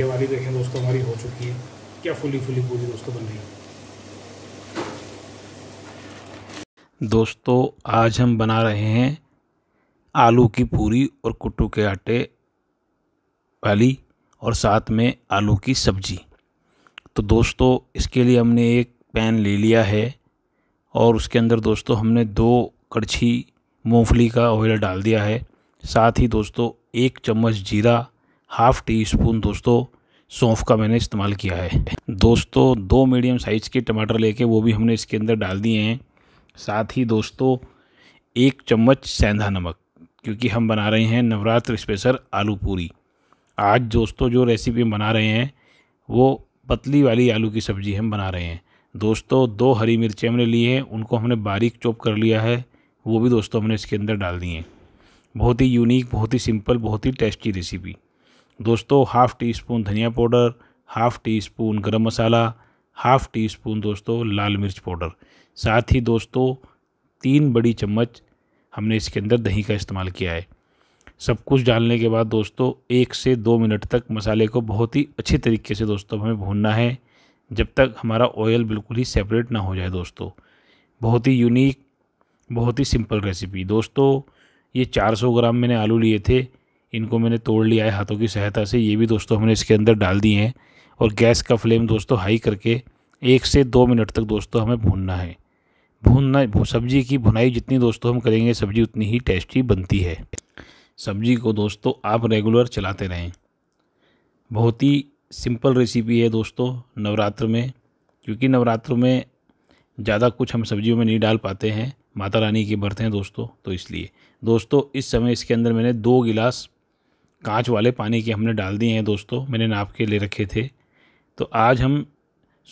ये वाली देखें दोस्तों हमारी हो चुकी है क्या फुली फुली पूरी दोस्तों बन रही है दोस्तों आज हम बना रहे हैं आलू की पूरी और कुट्टू के आटे वाली और साथ में आलू की सब्जी तो दोस्तों इसके लिए हमने एक पैन ले लिया है और उसके अंदर दोस्तों हमने दो कड़छी मूंगफली का ऑयल डाल दिया है साथ ही दोस्तों एक चम्मच जीरा हाफ़ टी स्पून दोस्तों सौंफ का मैंने इस्तेमाल किया है दोस्तों दो मीडियम साइज़ के टमाटर लेके वो भी हमने इसके अंदर डाल दिए हैं साथ ही दोस्तों एक चम्मच सेंधा नमक क्योंकि हम बना रहे हैं नवरात्र स्पेशल आलू पूरी आज दोस्तों जो रेसिपी हम बना रहे हैं वो पतली वाली आलू की सब्ज़ी हम बना रहे हैं दोस्तों दो हरी मिर्चें हमने ली हैं उनको हमने बारीक चॉप कर लिया है वो भी दोस्तों हमने इसके अंदर डाल दिए हैं बहुत ही यूनिक बहुत ही सिंपल बहुत ही टेस्टी रेसिपी दोस्तों हाफ़ टी स्पून धनिया पाउडर हाफ़ टी स्पून गर्म मसाला हाफ़ टी स्पून दोस्तों लाल मिर्च पाउडर साथ ही दोस्तों तीन बड़ी चम्मच हमने इसके अंदर दही का इस्तेमाल किया है सब कुछ डालने के बाद दोस्तों एक से दो मिनट तक मसाले को बहुत ही अच्छे तरीके से दोस्तों हमें भूनना है जब तक हमारा ऑयल बिल्कुल ही सेपरेट ना हो जाए दोस्तों बहुत ही यूनिक बहुत ही सिंपल रेसिपी दोस्तों ये 400 ग्राम मैंने आलू लिए थे इनको मैंने तोड़ लिया है हाथों की सहायता से ये भी दोस्तों हमने इसके अंदर डाल दिए हैं और गैस का फ्लेम दोस्तों हाई करके एक से दो मिनट तक दोस्तों हमें भूनना है भूनना सब्ज़ी की भुनाई जितनी दोस्तों हम करेंगे सब्ज़ी उतनी ही टेस्टी बनती है सब्ज़ी को दोस्तों आप रेगुलर चलाते रहें बहुत ही सिंपल रेसिपी है दोस्तों नवरात्र में क्योंकि नवरात्र में ज़्यादा कुछ हम सब्जियों में नहीं डाल पाते हैं माता रानी के बर्थ हैं दोस्तों तो इसलिए दोस्तों इस समय इसके अंदर मैंने दो गिलास कांच वाले पानी के हमने डाल दिए हैं दोस्तों मैंने नाप के ले रखे थे तो आज हम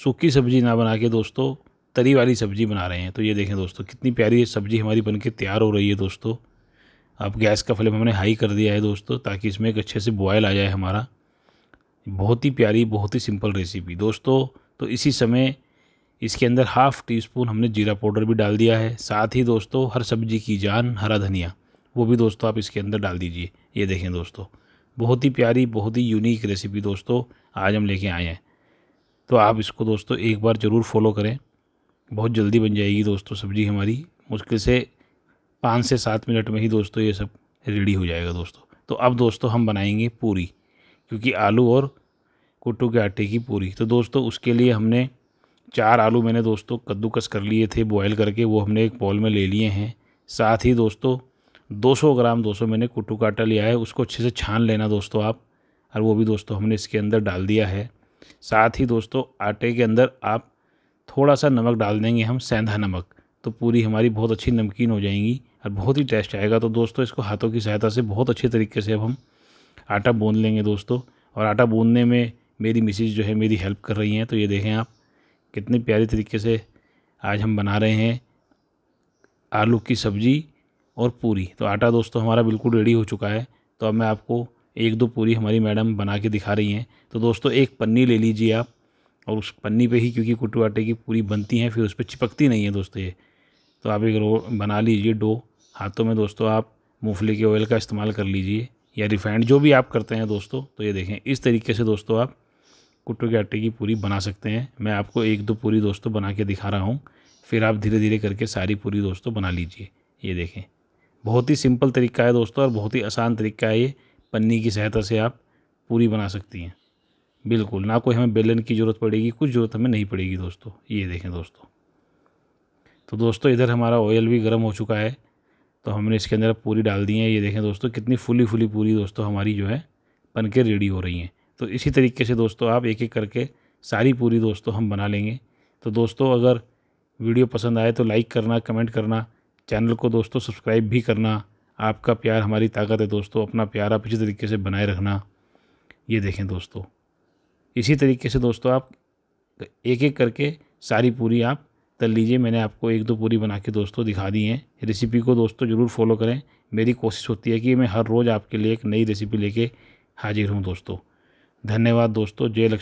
सूखी सब्ज़ी ना बना के दोस्तों तरी वाली सब्ज़ी बना रहे हैं तो ये देखें दोस्तों कितनी प्यारी सब्ज़ी हमारी बन के तैयार हो रही है दोस्तों अब गैस का फ्लेम हमने हाई कर दिया है दोस्तों ताकि इसमें एक अच्छे से बॉयल आ जाए हमारा बहुत ही प्यारी बहुत ही सिंपल रेसिपी दोस्तों तो इसी समय इसके अंदर हाफ़ टी स्पून हमने जीरा पाउडर भी डाल दिया है साथ ही दोस्तों हर सब्ज़ी की जान हरा धनिया वो भी दोस्तों आप इसके अंदर डाल दीजिए ये देखें दोस्तों बहुत ही प्यारी बहुत ही यूनिक रेसिपी दोस्तों आज हम लेके आए हैं तो आप इसको दोस्तों एक बार ज़रूर फॉलो करें बहुत जल्दी बन जाएगी दोस्तों सब्ज़ी हमारी मुश्किल से पाँच से सात मिनट में ही दोस्तों ये सब रेडी हो जाएगा दोस्तों तो अब दोस्तों हम बनाएंगे पूरी क्योंकि आलू और कुट्टू के आटे की पूरी तो दोस्तों उसके लिए हमने चार आलू मैंने दोस्तों कद्दूकस कर लिए थे बॉयल करके वो हमने एक बॉल में ले लिए हैं साथ ही दोस्तों 200 ग्राम 200 मैंने कुटू का आटा लिया है उसको अच्छे से छान लेना दोस्तों आप और वो भी दोस्तों हमने इसके अंदर डाल दिया है साथ ही दोस्तों आटे के अंदर आप थोड़ा सा नमक डाल देंगे हम सेंधा नमक तो पूरी हमारी बहुत अच्छी नमकीन हो जाएंगी और बहुत ही टेस्ट आएगा तो दोस्तों इसको हाथों की सहायता से बहुत अच्छे तरीके से अब हम आटा बूंद लेंगे दोस्तों और आटा बूंदने में मेरी मिसिज जो है मेरी हेल्प कर रही हैं तो ये देखें आप कितने प्यारे तरीके से आज हम बना रहे हैं आलू की सब्ज़ी और पूरी तो आटा दोस्तों हमारा बिल्कुल रेडी हो चुका है तो अब मैं आपको एक दो पूरी हमारी मैडम बना के दिखा रही हैं तो दोस्तों एक पन्नी ले लीजिए आप और उस पन्नी पे ही क्योंकि कुट्टू आटे की पूरी बनती हैं फिर उस पर चिपकती नहीं है दोस्तों ये तो आप एक रो बना लीजिए डो हाथों में दोस्तों आप मूँगफली के ऑयल का इस्तेमाल कर लीजिए या रिफाइंड जो भी आप करते हैं दोस्तों तो ये देखें इस तरीके से दोस्तों आप कुट्टू के आटे की पूरी बना सकते हैं मैं आपको एक दो पूरी दोस्तों बना के दिखा रहा हूँ फिर आप धीरे धीरे करके सारी पूरी दोस्तों बना लीजिए ये देखें बहुत ही सिंपल तरीका है दोस्तों और बहुत ही आसान तरीका है ये पन्नी की सहायता से आप पूरी बना सकती हैं बिल्कुल ना कोई हमें बेलन की ज़रूरत पड़ेगी कुछ ज़रूरत हमें नहीं पड़ेगी दोस्तों ये देखें दोस्तों तो दोस्तों इधर हमारा ऑयल भी गर्म हो चुका है तो हमने इसके अंदर पूरी डाल दी है ये देखें दोस्तों कितनी फुली फुली पूरी दोस्तों हमारी जो है बन के रेडी हो रही हैं तो इसी तरीके से दोस्तों आप एक एक करके सारी पूरी दोस्तों हम बना लेंगे तो दोस्तों अगर वीडियो पसंद आए तो लाइक करना कमेंट करना चैनल को दोस्तों सब्सक्राइब भी करना आपका प्यार हमारी ताकत है दोस्तों अपना प्यार आप इसी तरीके से बनाए रखना ये देखें दोस्तों इसी तरीके से दोस्तों आप एक एक करके सारी पूरी आप तल लीजिए मैंने आपको एक दो पूरी बना के दोस्तों दिखा दी हैं रेसिपी को दोस्तों ज़रूर फॉलो करें मेरी कोशिश होती है कि मैं हर रोज़ आपके लिए एक नई रेसिपी लेके हाजिर हूँ दोस्तों धन्यवाद दोस्तों जय लक्ष्मी